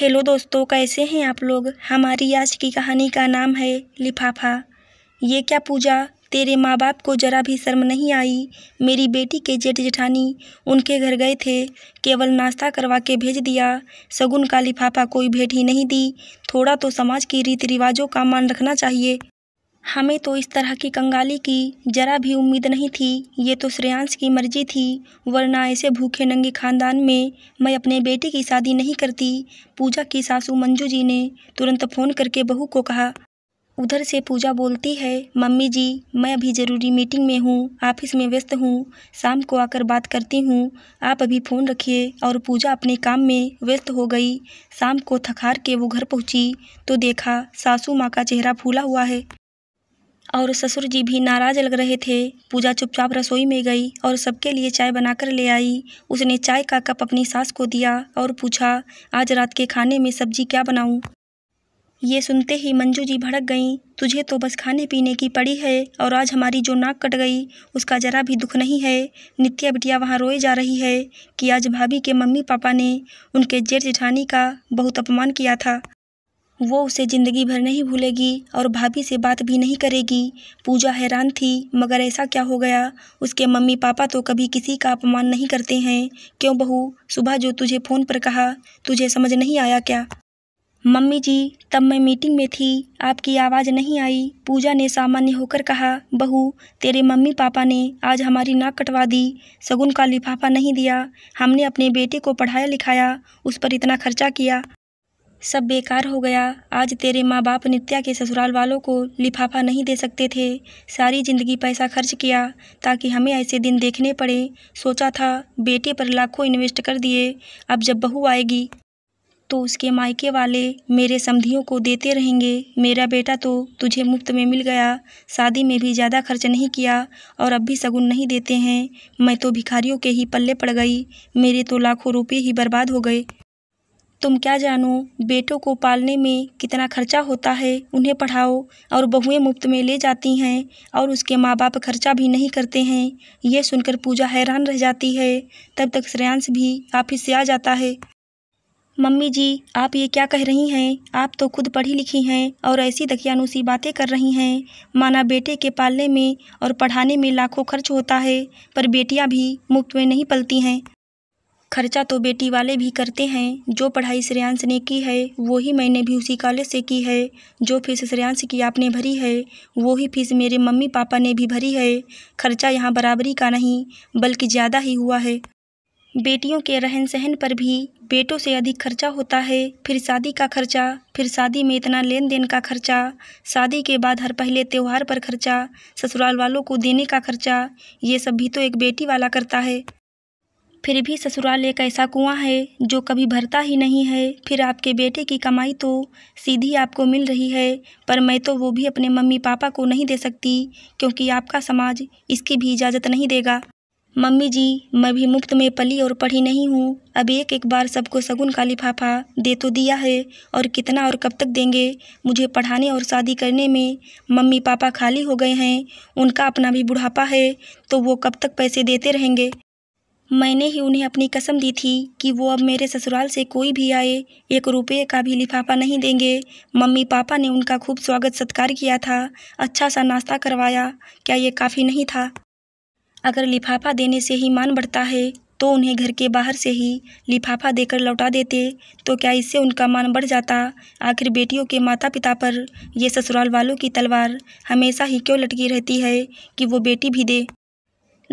Hello दोस्तों कैसे हैं आप लोग हमारी आज की कहानी का नाम है लिफाफा ये क्या पूजा तेरे माँ बाप को जरा भी शर्म नहीं आई मेरी बेटी के जेठ जेठानी उनके घर गए थे केवल नाश्ता करवा के भेज दिया शगुन का लिफाफा कोई भेंट ही नहीं दी थोड़ा तो समाज की रीति रिवाजों का मान रखना चाहिए हमें तो इस तरह की कंगाली की जरा भी उम्मीद नहीं थी ये तो श्रेयांश की मर्जी थी वरना ऐसे भूखे नंगे खानदान में मैं अपने बेटे की शादी नहीं करती पूजा की सासू मंजू जी ने तुरंत फ़ोन करके बहू को कहा उधर से पूजा बोलती है मम्मी जी मैं अभी ज़रूरी मीटिंग में हूँ ऑफिस में व्यस्त हूँ शाम को आकर बात करती हूँ आप अभी फ़ोन रखिए और पूजा अपने काम में व्यस्त हो गई शाम को थकार के वो घर पहुँची तो देखा सासू माँ का चेहरा फूला हुआ है और ससुर जी भी नाराज लग रहे थे पूजा चुपचाप रसोई में गई और सबके लिए चाय बनाकर ले आई उसने चाय का कप अपनी सास को दिया और पूछा आज रात के खाने में सब्जी क्या बनाऊं? ये सुनते ही मंजू जी भड़क गईं तुझे तो बस खाने पीने की पड़ी है और आज हमारी जो नाक कट गई उसका जरा भी दुख नहीं है नित्या बिटिया वहाँ रोए जा रही है कि आज भाभी के मम्मी पापा ने उनके जेठ जेठानी का बहुत अपमान किया था वो उसे ज़िंदगी भर नहीं भूलेगी और भाभी से बात भी नहीं करेगी पूजा हैरान थी मगर ऐसा क्या हो गया उसके मम्मी पापा तो कभी किसी का अपमान नहीं करते हैं क्यों बहू सुबह जो तुझे फ़ोन पर कहा तुझे समझ नहीं आया क्या मम्मी जी तब मैं मीटिंग में थी आपकी आवाज़ नहीं आई पूजा ने सामान्य होकर कहा बहू तेरे मम्मी पापा ने आज हमारी नाक कटवा दी सगुन का लिफाफा नहीं दिया हमने अपने बेटे को पढ़ाया लिखाया उस पर इतना खर्चा किया सब बेकार हो गया आज तेरे माँ बाप नित्या के ससुराल वालों को लिफाफा नहीं दे सकते थे सारी ज़िंदगी पैसा खर्च किया ताकि हमें ऐसे दिन देखने पड़े सोचा था बेटे पर लाखों इन्वेस्ट कर दिए अब जब बहू आएगी तो उसके मायके वाले मेरे समधियों को देते रहेंगे मेरा बेटा तो तुझे मुफ्त में मिल गया शादी में भी ज़्यादा खर्च नहीं किया और अब भी शगुन नहीं देते हैं मैं तो भिखारियों के ही पल्ले पड़ गई मेरे तो लाखों रुपये ही बर्बाद हो गए तुम क्या जानो बेटों को पालने में कितना खर्चा होता है उन्हें पढ़ाओ और बहुएं मुफ्त में ले जाती हैं और उसके माँ बाप खर्चा भी नहीं करते हैं यह सुनकर पूजा हैरान रह जाती है तब तक श्रेयांश भी ऑफिस से आ जाता है मम्मी जी आप ये क्या कह रही हैं आप तो खुद पढ़ी लिखी हैं और ऐसी दखियानुसी बातें कर रही हैं माना बेटे के पालने में और पढ़ाने में लाखों खर्च होता है पर बेटियां भी मुफ्त में नहीं पलती हैं खर्चा तो बेटी वाले भी करते हैं जो पढ़ाई श्रेयांश ने की है वो ही मैंने भी उसी कॉलेज से की है जो फीस श्रेयांश की आपने भरी है वो ही फीस मेरे मम्मी पापा ने भी भरी है खर्चा यहाँ बराबरी का नहीं बल्कि ज़्यादा ही हुआ है बेटियों के रहन सहन पर भी बेटों से अधिक खर्चा होता है फिर शादी का खर्चा फिर शादी में इतना लेन देन का खर्चा शादी के बाद हर पहले त्यौहार पर खर्चा ससुराल वालों को देने का खर्चा ये सब भी तो एक बेटी वाला करता है फिर भी ससुराल एक ऐसा कुआं है जो कभी भरता ही नहीं है फिर आपके बेटे की कमाई तो सीधी आपको मिल रही है पर मैं तो वो भी अपने मम्मी पापा को नहीं दे सकती क्योंकि आपका समाज इसकी भी इजाज़त नहीं देगा मम्मी जी मैं भी मुफ्त में पली और पढ़ी नहीं हूँ अब एक एक बार सबको शगुन का लिफाफा दे तो दिया है और कितना और कब तक देंगे मुझे पढ़ाने और शादी करने में मम्मी पापा खाली हो गए हैं उनका अपना भी बुढ़ापा है तो वो कब तक पैसे देते रहेंगे मैंने ही उन्हें अपनी कसम दी थी कि वो अब मेरे ससुराल से कोई भी आए एक रुपये का भी लिफाफा नहीं देंगे मम्मी पापा ने उनका खूब स्वागत सत्कार किया था अच्छा सा नाश्ता करवाया क्या ये काफ़ी नहीं था अगर लिफाफा देने से ही मान बढ़ता है तो उन्हें घर के बाहर से ही लिफाफा देकर लौटा देते तो क्या इससे उनका मान बढ़ जाता आखिर बेटियों के माता पिता पर यह ससुराल वालों की तलवार हमेशा ही क्यों लटकी रहती है कि वो बेटी भी दे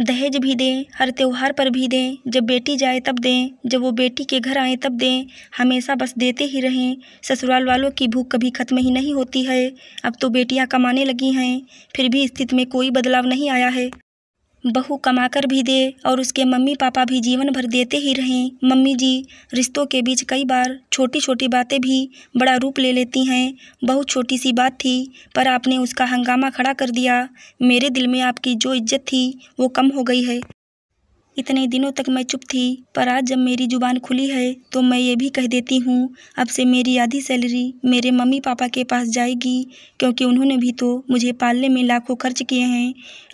दहेज भी दें हर त्यौहार पर भी दें जब बेटी जाए तब दें जब वो बेटी के घर आए तब दें हमेशा बस देते ही रहें ससुराल वालों की भूख कभी ख़त्म ही नहीं होती है अब तो बेटियां कमाने लगी हैं फिर भी स्थिति में कोई बदलाव नहीं आया है बहू कमाकर भी दे और उसके मम्मी पापा भी जीवन भर देते ही रहें मम्मी जी रिश्तों के बीच कई बार छोटी छोटी बातें भी बड़ा रूप ले लेती हैं बहुत छोटी सी बात थी पर आपने उसका हंगामा खड़ा कर दिया मेरे दिल में आपकी जो इज्जत थी वो कम हो गई है इतने दिनों तक मैं चुप थी पर आज जब मेरी जुबान खुली है तो मैं ये भी कह देती हूँ अब से मेरी आधी सैलरी मेरे मम्मी पापा के पास जाएगी क्योंकि उन्होंने भी तो मुझे पालने में लाखों खर्च किए हैं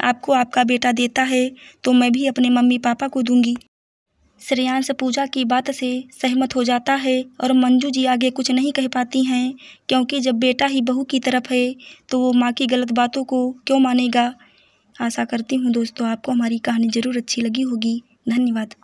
आपको आपका बेटा देता है तो मैं भी अपने मम्मी पापा को दूंगी श्रेयांश पूजा की बात से सहमत हो जाता है और मंजू जी आगे कुछ नहीं कह पाती हैं क्योंकि जब बेटा ही बहू की तरफ है तो वो माँ की गलत बातों को क्यों मानेगा आशा करती हूँ दोस्तों आपको हमारी कहानी ज़रूर अच्छी लगी होगी धन्यवाद